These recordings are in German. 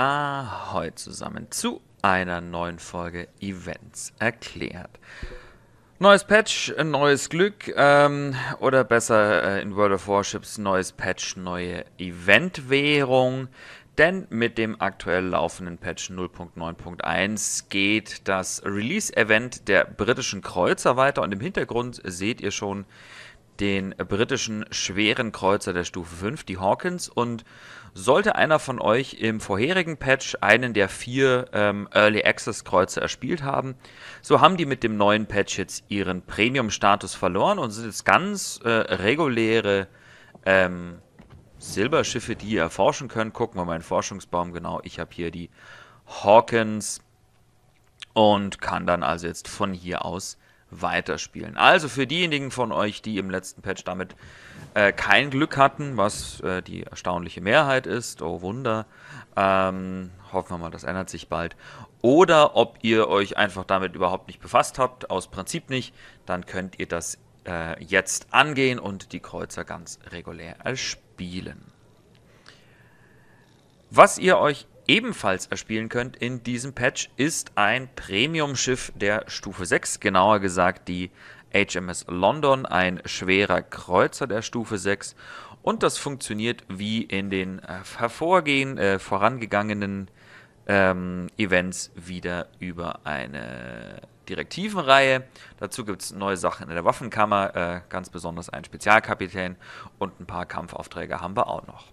Ahoi zusammen zu einer neuen Folge Events erklärt. Neues Patch, neues Glück ähm, oder besser äh, in World of Warships neues Patch, neue Eventwährung. Denn mit dem aktuell laufenden Patch 0.9.1 geht das Release-Event der britischen Kreuzer weiter und im Hintergrund seht ihr schon den britischen schweren Kreuzer der Stufe 5, die Hawkins. Und sollte einer von euch im vorherigen Patch einen der vier ähm, Early Access Kreuzer erspielt haben, so haben die mit dem neuen Patch jetzt ihren Premium-Status verloren und sind jetzt ganz äh, reguläre ähm, Silberschiffe, die ihr erforschen könnt. Gucken wir mal in den Forschungsbaum genau. Ich habe hier die Hawkins und kann dann also jetzt von hier aus weiterspielen. Also für diejenigen von euch, die im letzten Patch damit äh, kein Glück hatten, was äh, die erstaunliche Mehrheit ist, oh Wunder, ähm, hoffen wir mal, das ändert sich bald. Oder ob ihr euch einfach damit überhaupt nicht befasst habt, aus Prinzip nicht, dann könnt ihr das äh, jetzt angehen und die Kreuzer ganz regulär erspielen. Was ihr euch ebenfalls erspielen könnt in diesem Patch, ist ein Premium-Schiff der Stufe 6, genauer gesagt die HMS London, ein schwerer Kreuzer der Stufe 6. Und das funktioniert wie in den äh, hervorgehen, äh, vorangegangenen ähm, Events wieder über eine Direktivenreihe. Dazu gibt es neue Sachen in der Waffenkammer, äh, ganz besonders einen Spezialkapitän und ein paar Kampfaufträge haben wir auch noch.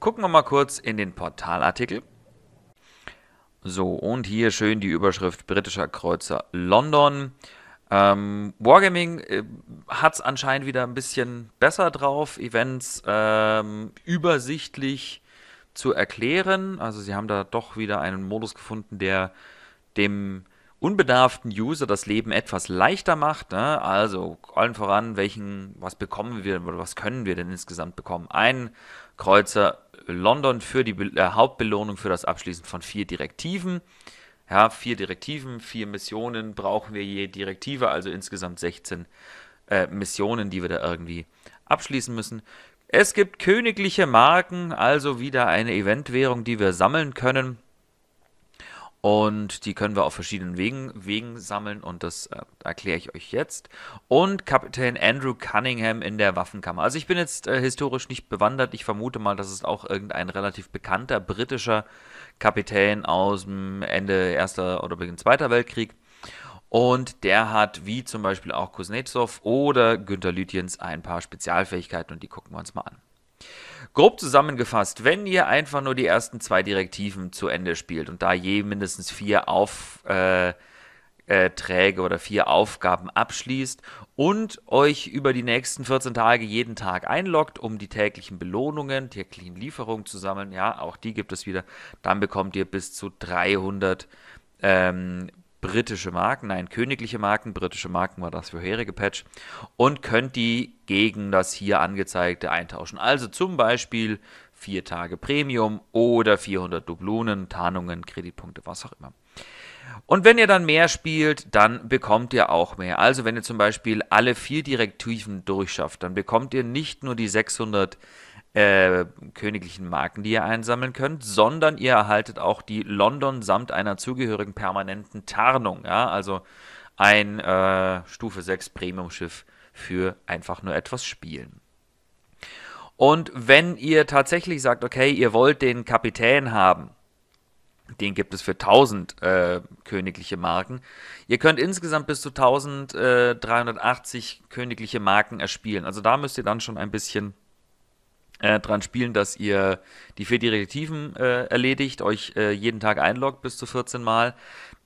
Gucken wir mal kurz in den Portalartikel. So, und hier schön die Überschrift britischer Kreuzer London. Ähm, Wargaming äh, hat es anscheinend wieder ein bisschen besser drauf, Events ähm, übersichtlich zu erklären. Also sie haben da doch wieder einen Modus gefunden, der dem unbedarften User das Leben etwas leichter macht. Ne? Also allen voran, welchen, was bekommen wir oder was können wir denn insgesamt bekommen? Ein Kreuzer London für die äh, Hauptbelohnung für das Abschließen von vier Direktiven. Ja, vier Direktiven, vier Missionen brauchen wir je Direktive, also insgesamt 16 äh, Missionen, die wir da irgendwie abschließen müssen. Es gibt königliche Marken, also wieder eine Eventwährung, die wir sammeln können. Und die können wir auf verschiedenen Wegen, Wegen sammeln und das äh, erkläre ich euch jetzt. Und Kapitän Andrew Cunningham in der Waffenkammer. Also ich bin jetzt äh, historisch nicht bewandert. Ich vermute mal, das ist auch irgendein relativ bekannter britischer Kapitän aus dem Ende Erster oder Beginn Zweiter Weltkrieg. Und der hat, wie zum Beispiel auch Kuznetsov oder Günter Lütjens, ein paar Spezialfähigkeiten und die gucken wir uns mal an. Grob zusammengefasst, wenn ihr einfach nur die ersten zwei Direktiven zu Ende spielt und da je mindestens vier Aufträge äh, äh oder vier Aufgaben abschließt und euch über die nächsten 14 Tage jeden Tag einloggt, um die täglichen Belohnungen, täglichen Lieferungen zu sammeln, ja, auch die gibt es wieder, dann bekommt ihr bis zu 300 ähm, britische Marken, nein, königliche Marken, britische Marken war das vorherige Patch, und könnt die gegen das hier angezeigte eintauschen. Also zum Beispiel 4 Tage Premium oder 400 Dublonen, Tarnungen, Kreditpunkte, was auch immer. Und wenn ihr dann mehr spielt, dann bekommt ihr auch mehr. Also wenn ihr zum Beispiel alle vier Direktiven durchschafft, dann bekommt ihr nicht nur die 600 äh, königlichen Marken, die ihr einsammeln könnt, sondern ihr erhaltet auch die London samt einer zugehörigen permanenten Tarnung. Ja? Also ein äh, Stufe 6 Premium-Schiff für einfach nur etwas spielen. Und wenn ihr tatsächlich sagt, okay, ihr wollt den Kapitän haben, den gibt es für 1000 äh, königliche Marken. Ihr könnt insgesamt bis zu 1380 äh, königliche Marken erspielen. Also da müsst ihr dann schon ein bisschen äh, dran spielen, dass ihr die vier Direktiven äh, erledigt, euch äh, jeden Tag einloggt bis zu 14 Mal,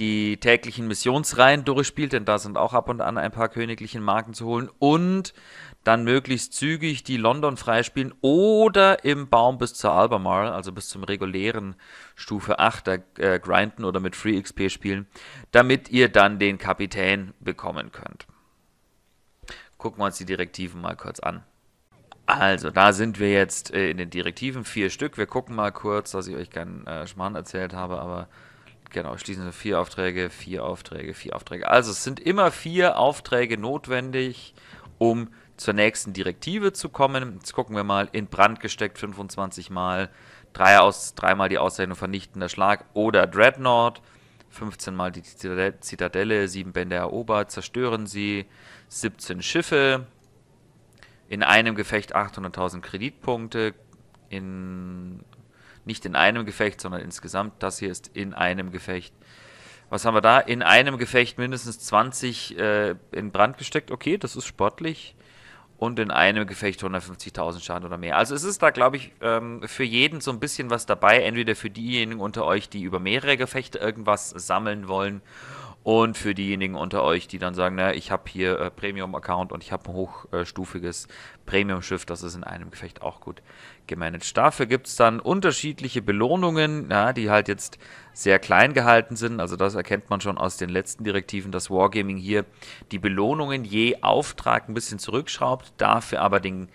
die täglichen Missionsreihen durchspielt, denn da sind auch ab und an ein paar königlichen Marken zu holen und dann möglichst zügig die London freispielen oder im Baum bis zur Albemarle, also bis zum regulären Stufe 8 äh, grinden oder mit Free XP spielen, damit ihr dann den Kapitän bekommen könnt. Gucken wir uns die Direktiven mal kurz an. Also, da sind wir jetzt äh, in den Direktiven, vier Stück. Wir gucken mal kurz, dass ich euch keinen äh, Schmarrn erzählt habe, aber genau, schließen wir vier Aufträge, vier Aufträge, vier Aufträge. Also, es sind immer vier Aufträge notwendig, um zur nächsten Direktive zu kommen. Jetzt gucken wir mal, in Brand gesteckt 25 Mal, drei aus, dreimal die Auszeichnung vernichtender Schlag oder Dreadnought. 15 Mal die Zitadelle, 7 Bände erobert, zerstören sie, 17 Schiffe, in einem Gefecht 800.000 Kreditpunkte, in, nicht in einem Gefecht, sondern insgesamt. Das hier ist in einem Gefecht. Was haben wir da? In einem Gefecht mindestens 20 äh, in Brand gesteckt. Okay, das ist sportlich. Und in einem Gefecht 150.000 Schaden oder mehr. Also es ist da, glaube ich, ähm, für jeden so ein bisschen was dabei. Entweder für diejenigen unter euch, die über mehrere Gefechte irgendwas sammeln wollen und für diejenigen unter euch, die dann sagen, na, ich habe hier äh, Premium-Account und ich habe ein hochstufiges äh, Premium-Schiff, das ist in einem Gefecht auch gut gemanagt. Dafür gibt es dann unterschiedliche Belohnungen, na, die halt jetzt sehr klein gehalten sind. Also das erkennt man schon aus den letzten Direktiven, dass Wargaming hier die Belohnungen je Auftrag ein bisschen zurückschraubt, dafür aber den,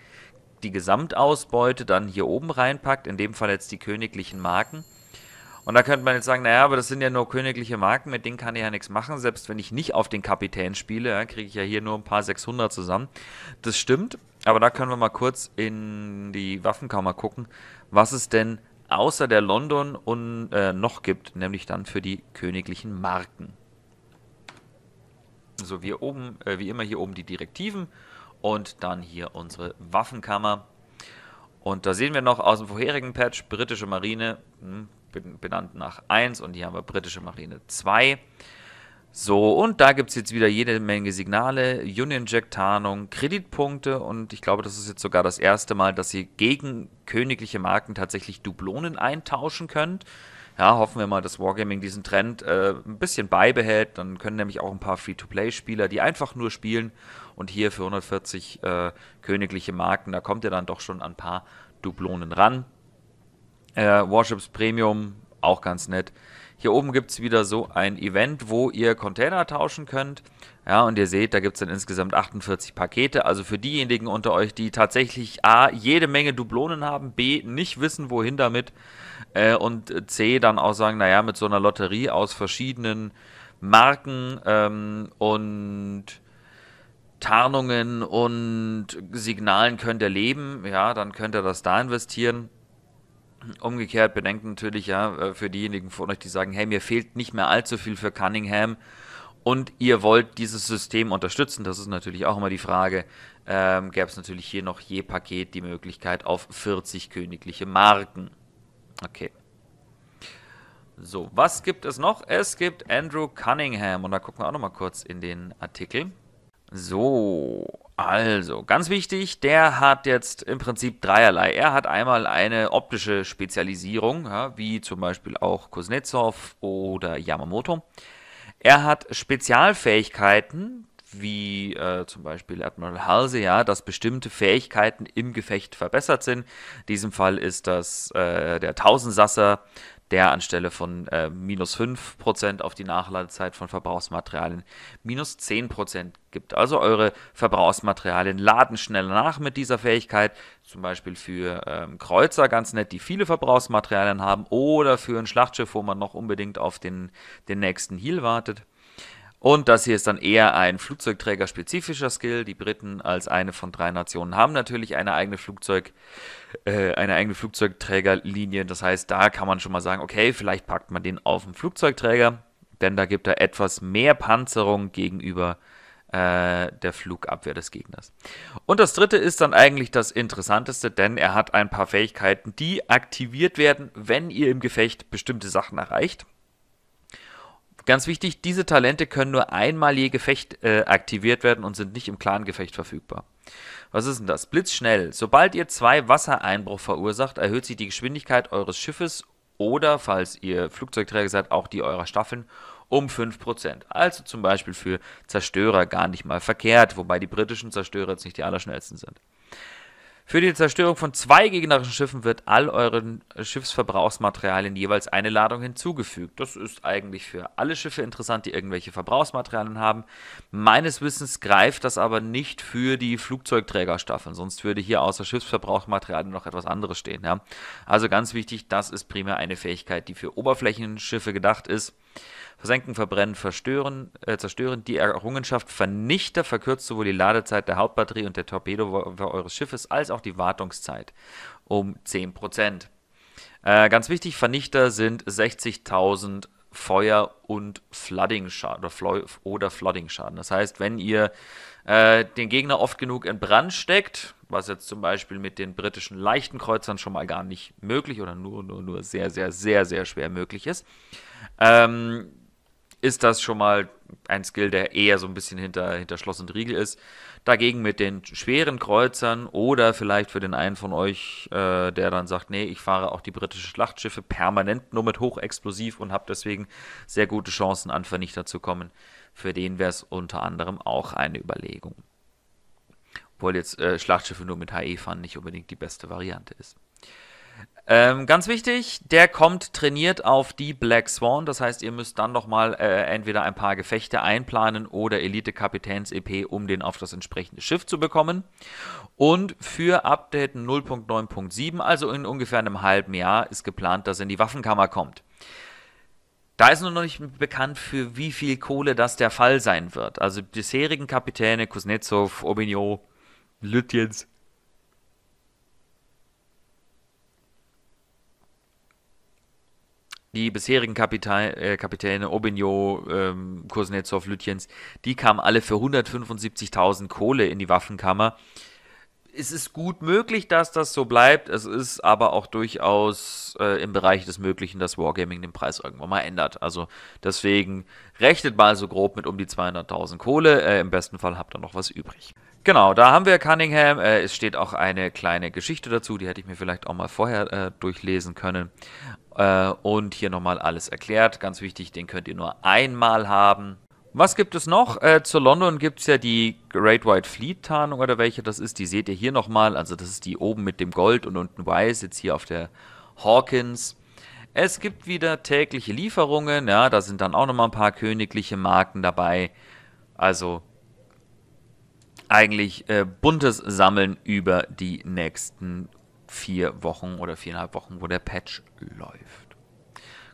die Gesamtausbeute dann hier oben reinpackt, in dem Fall jetzt die königlichen Marken. Und da könnte man jetzt sagen, naja, aber das sind ja nur königliche Marken, mit denen kann ich ja nichts machen. Selbst wenn ich nicht auf den Kapitän spiele, ja, kriege ich ja hier nur ein paar 600 zusammen. Das stimmt, aber da können wir mal kurz in die Waffenkammer gucken, was es denn außer der London und äh, noch gibt, nämlich dann für die königlichen Marken. So, wir oben, äh, wie immer hier oben die Direktiven und dann hier unsere Waffenkammer. Und da sehen wir noch aus dem vorherigen Patch, britische Marine, hm, benannt nach 1 und hier haben wir britische Marine 2. So, und da gibt es jetzt wieder jede Menge Signale, Union-Jack-Tarnung, Kreditpunkte und ich glaube, das ist jetzt sogar das erste Mal, dass ihr gegen königliche Marken tatsächlich Dublonen eintauschen könnt. Ja, hoffen wir mal, dass Wargaming diesen Trend äh, ein bisschen beibehält. Dann können nämlich auch ein paar Free-to-Play-Spieler, die einfach nur spielen und hier für 140 äh, königliche Marken, da kommt ihr dann doch schon an ein paar Dublonen ran. Äh, Warships Premium, auch ganz nett. Hier oben gibt es wieder so ein Event, wo ihr Container tauschen könnt. Ja, und ihr seht, da gibt es dann insgesamt 48 Pakete. Also für diejenigen unter euch, die tatsächlich A, jede Menge Dublonen haben, B, nicht wissen, wohin damit äh, und C, dann auch sagen, naja, mit so einer Lotterie aus verschiedenen Marken ähm, und Tarnungen und Signalen könnt ihr leben, ja, dann könnt ihr das da investieren. Umgekehrt bedenkt natürlich ja äh, für diejenigen von euch, die sagen, hey, mir fehlt nicht mehr allzu viel für Cunningham und ihr wollt dieses System unterstützen, das ist natürlich auch immer die Frage, ähm, gäbe es natürlich hier noch je Paket die Möglichkeit auf 40 königliche Marken. Okay. So, was gibt es noch? Es gibt Andrew Cunningham und da gucken wir auch nochmal kurz in den Artikel. So, also, ganz wichtig, der hat jetzt im Prinzip dreierlei. Er hat einmal eine optische Spezialisierung, ja, wie zum Beispiel auch Kuznetsov oder Yamamoto. Er hat Spezialfähigkeiten, wie äh, zum Beispiel Admiral Halsey, ja, dass bestimmte Fähigkeiten im Gefecht verbessert sind. In diesem Fall ist das äh, der Tausendsasser, der anstelle von äh, minus 5% auf die Nachladezeit von Verbrauchsmaterialien minus 10% gibt. Also eure Verbrauchsmaterialien laden schneller nach mit dieser Fähigkeit, zum Beispiel für ähm, Kreuzer ganz nett, die viele Verbrauchsmaterialien haben oder für ein Schlachtschiff, wo man noch unbedingt auf den, den nächsten Heal wartet. Und das hier ist dann eher ein Flugzeugträgerspezifischer Skill. Die Briten als eine von drei Nationen haben natürlich eine eigene Flugzeug, äh, eine eigene Flugzeugträgerlinie. Das heißt, da kann man schon mal sagen, okay, vielleicht packt man den auf den Flugzeugträger, denn da gibt er etwas mehr Panzerung gegenüber äh, der Flugabwehr des Gegners. Und das dritte ist dann eigentlich das Interessanteste, denn er hat ein paar Fähigkeiten, die aktiviert werden, wenn ihr im Gefecht bestimmte Sachen erreicht. Ganz wichtig, diese Talente können nur einmal je Gefecht äh, aktiviert werden und sind nicht im Clan-Gefecht verfügbar. Was ist denn das? Blitzschnell. Sobald ihr zwei Wassereinbruch verursacht, erhöht sich die Geschwindigkeit eures Schiffes oder, falls ihr Flugzeugträger seid, auch die eurer Staffeln um 5%. Also zum Beispiel für Zerstörer gar nicht mal verkehrt, wobei die britischen Zerstörer jetzt nicht die allerschnellsten sind. Für die Zerstörung von zwei gegnerischen Schiffen wird all euren Schiffsverbrauchsmaterialien jeweils eine Ladung hinzugefügt. Das ist eigentlich für alle Schiffe interessant, die irgendwelche Verbrauchsmaterialien haben. Meines Wissens greift das aber nicht für die Flugzeugträgerstaffeln, sonst würde hier außer Schiffsverbrauchsmaterialien noch etwas anderes stehen. Ja? Also ganz wichtig, das ist primär eine Fähigkeit, die für Oberflächenschiffe gedacht ist. Versenken, Verbrennen, Verstören, äh, Zerstören. Die Errungenschaft Vernichter verkürzt sowohl die Ladezeit der Hauptbatterie und der Torpedowerfer eures Schiffes als auch die Wartungszeit um 10%. Äh, ganz wichtig, Vernichter sind 60.000 Feuer- und Flooding-Schaden oder, oder Flooding-Schaden. Das heißt, wenn ihr äh, den Gegner oft genug in Brand steckt, was jetzt zum Beispiel mit den britischen leichten Kreuzern schon mal gar nicht möglich oder nur, nur, nur sehr, sehr, sehr, sehr schwer möglich ist, ähm, ist das schon mal ein Skill, der eher so ein bisschen hinter, hinter Schloss und Riegel ist. Dagegen mit den schweren Kreuzern oder vielleicht für den einen von euch, äh, der dann sagt, nee, ich fahre auch die britischen Schlachtschiffe permanent nur mit hochexplosiv und habe deswegen sehr gute Chancen an Vernichter zu kommen. Für den wäre es unter anderem auch eine Überlegung. Obwohl jetzt äh, Schlachtschiffe nur mit HE fahren nicht unbedingt die beste Variante ist. Ähm, ganz wichtig, der kommt trainiert auf die Black Swan. Das heißt, ihr müsst dann nochmal äh, entweder ein paar Gefechte einplanen oder Elite-Kapitäns-EP, um den auf das entsprechende Schiff zu bekommen. Und für Update 0.9.7, also in ungefähr einem halben Jahr, ist geplant, dass er in die Waffenkammer kommt. Da ist nur noch nicht bekannt, für wie viel Kohle das der Fall sein wird. Also die bisherigen Kapitäne Kuznetsov, Obigno, Lütjens, die bisherigen Kapitän, äh, Kapitäne Obinjo, ähm, Kuznetsov, Lütjens, die kamen alle für 175.000 Kohle in die Waffenkammer. Es ist gut möglich, dass das so bleibt. Es ist aber auch durchaus äh, im Bereich des Möglichen, dass Wargaming den Preis irgendwann mal ändert. Also deswegen rechnet mal so grob mit um die 200.000 Kohle. Äh, Im besten Fall habt ihr noch was übrig. Genau, da haben wir Cunningham. Äh, es steht auch eine kleine Geschichte dazu, die hätte ich mir vielleicht auch mal vorher äh, durchlesen können. Äh, und hier nochmal alles erklärt. Ganz wichtig, den könnt ihr nur einmal haben. Was gibt es noch? Äh, zu London gibt es ja die Great White Fleet Tarnung oder welche das ist. Die seht ihr hier nochmal. Also das ist die oben mit dem Gold und unten Weiß, jetzt hier auf der Hawkins. Es gibt wieder tägliche Lieferungen. Ja, da sind dann auch nochmal ein paar königliche Marken dabei. Also eigentlich äh, buntes Sammeln über die nächsten vier Wochen oder viereinhalb Wochen, wo der Patch läuft.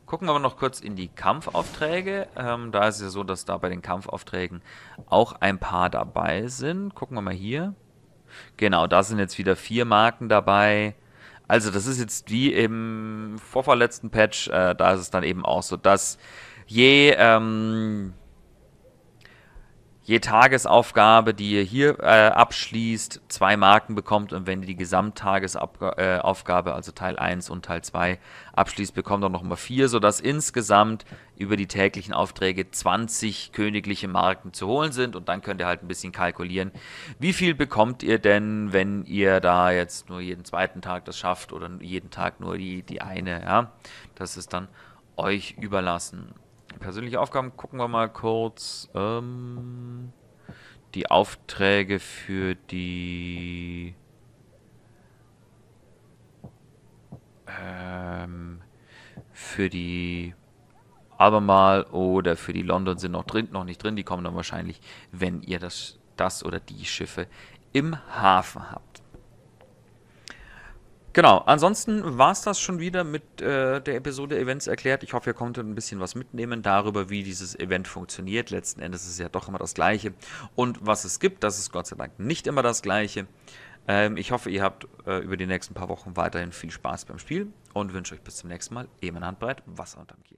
Gucken wir aber noch kurz in die Kampfaufträge. Ähm, da ist es ja so, dass da bei den Kampfaufträgen auch ein paar dabei sind. Gucken wir mal hier. Genau, da sind jetzt wieder vier Marken dabei. Also das ist jetzt wie im vorverletzten Patch. Äh, da ist es dann eben auch so, dass je... Ähm, je Tagesaufgabe, die ihr hier äh, abschließt, zwei Marken bekommt und wenn ihr die Gesamttagesaufgabe, äh, also Teil 1 und Teil 2 abschließt, bekommt ihr nochmal vier, sodass insgesamt über die täglichen Aufträge 20 königliche Marken zu holen sind und dann könnt ihr halt ein bisschen kalkulieren, wie viel bekommt ihr denn, wenn ihr da jetzt nur jeden zweiten Tag das schafft oder jeden Tag nur die, die eine, ja, das ist dann euch überlassen persönliche Aufgaben gucken wir mal kurz. Ähm, die Aufträge für die... Ähm, für die Albemarle oder für die London sind noch drin, noch nicht drin. Die kommen dann wahrscheinlich, wenn ihr das, das oder die Schiffe im Hafen habt. Genau, ansonsten war es das schon wieder mit äh, der Episode Events erklärt. Ich hoffe, ihr konntet ein bisschen was mitnehmen darüber, wie dieses Event funktioniert. Letzten Endes ist es ja doch immer das Gleiche. Und was es gibt, das ist Gott sei Dank nicht immer das Gleiche. Ähm, ich hoffe, ihr habt äh, über die nächsten paar Wochen weiterhin viel Spaß beim Spiel und wünsche euch bis zum nächsten Mal eben Handbreit Wasser unterm Kiel.